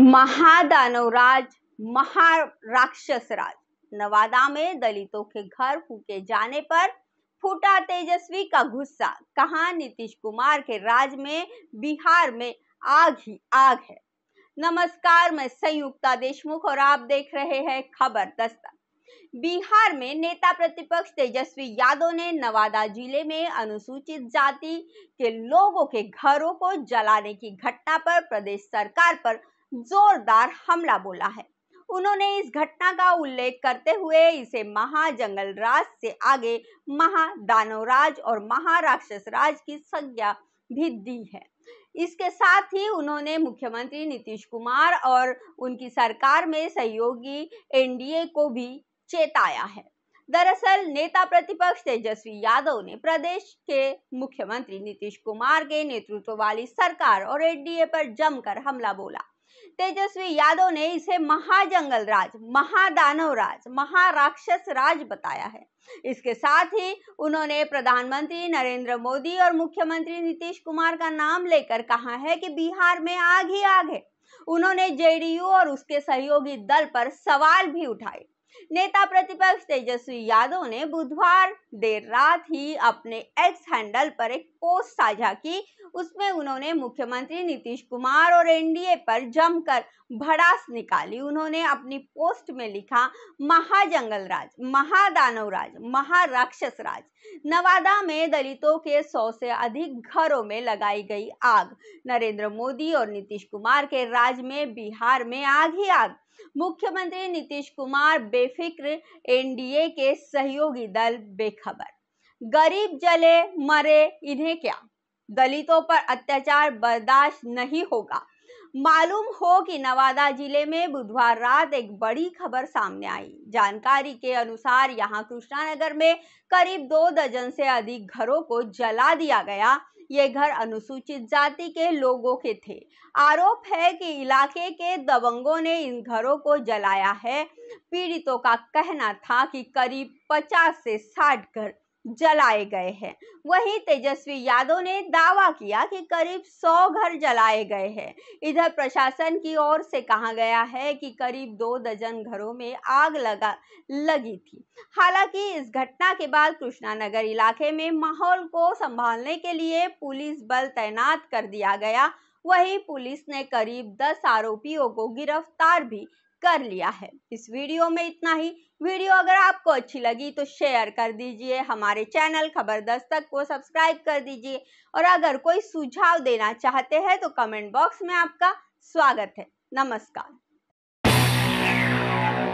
महादानव राज महाराक्षस राज नवादा में दलितों के घर फूके जाने पर फूटा तेजस्वी का गुस्सा कहा नीतीश कुमार के राज में बिहार में आग ही आग है नमस्कार मैं संयुक्ता देशमुख और आप देख रहे हैं खबर दस्तक बिहार में नेता प्रतिपक्ष तेजस्वी यादव ने नवादा जिले में अनुसूचित जाति के लोगों के घरों को जलाने की घटना पर प्रदेश सरकार पर जोरदार हमला बोला है उन्होंने इस घटना का उल्लेख करते हुए इसे महाजंगल राज से आगे महादानवराज राज और महाराक्षस राज की संज्ञा भी दी है इसके साथ ही उन्होंने मुख्यमंत्री नीतीश कुमार और उनकी सरकार में सहयोगी एनडीए को भी चेताया है दरअसल नेता प्रतिपक्ष तेजस्वी यादव ने प्रदेश के मुख्यमंत्री नीतीश कुमार के नेतृत्व वाली सरकार और एनडीए पर जमकर हमला बोला तेजस्वी यादव ने इसे महाजंगल राज महादानव राज महाराक्षस राज बताया है इसके साथ ही उन्होंने प्रधानमंत्री नरेंद्र मोदी और मुख्यमंत्री नीतीश कुमार का नाम लेकर कहा है कि बिहार में आग ही आग है उन्होंने जेडीयू और उसके सहयोगी दल पर सवाल भी उठाए नेता प्रतिपक्ष तेजस्वी यादव ने बुधवार देर रात ही अपने एक्स हैंडल पर एक पोस्ट साझा की उसमें उन्होंने मुख्यमंत्री नीतीश कुमार और एनडीए पर जमकर भड़ास निकाली उन्होंने अपनी पोस्ट में लिखा महाजंगल राज महादानव राज महाराक्षस राज नवादा में दलितों के सौ से अधिक घरों में लगाई गई आग नरेंद्र मोदी और नीतीश कुमार के राज में बिहार में आग ही आग मुख्यमंत्री नीतीश कुमार बेफिक्र एनडीए के सहयोगी दल बेखबर गरीब जले मरे इन्हें क्या दलितों पर अत्याचार बर्दाश्त नहीं होगा मालूम हो कि नवादा जिले में बुधवार रात एक बड़ी खबर सामने आई जानकारी के अनुसार यहां कृष्णानगर में करीब दो दर्जन से अधिक घरों को जला दिया गया ये घर अनुसूचित जाति के लोगों के थे आरोप है कि इलाके के दबंगों ने इन घरों को जलाया है पीड़ितों का कहना था कि करीब 50 से 60 घर जलाए गए हैं वहीं तेजस्वी यादव ने दावा किया कि करीब 100 घर जलाए गए हैं इधर प्रशासन की ओर से कहा गया है कि करीब दो दर्जन घरों में आग लगा लगी थी हालांकि इस घटना के बाद कृष्णानगर इलाके में माहौल को संभालने के लिए पुलिस बल तैनात कर दिया गया वहीं पुलिस ने करीब 10 आरोपियों को गिरफ्तार भी कर लिया है इस वीडियो में इतना ही वीडियो अगर आपको अच्छी लगी तो शेयर कर दीजिए हमारे चैनल खबर दस्तक को सब्सक्राइब कर दीजिए और अगर कोई सुझाव देना चाहते हैं तो कमेंट बॉक्स में आपका स्वागत है नमस्कार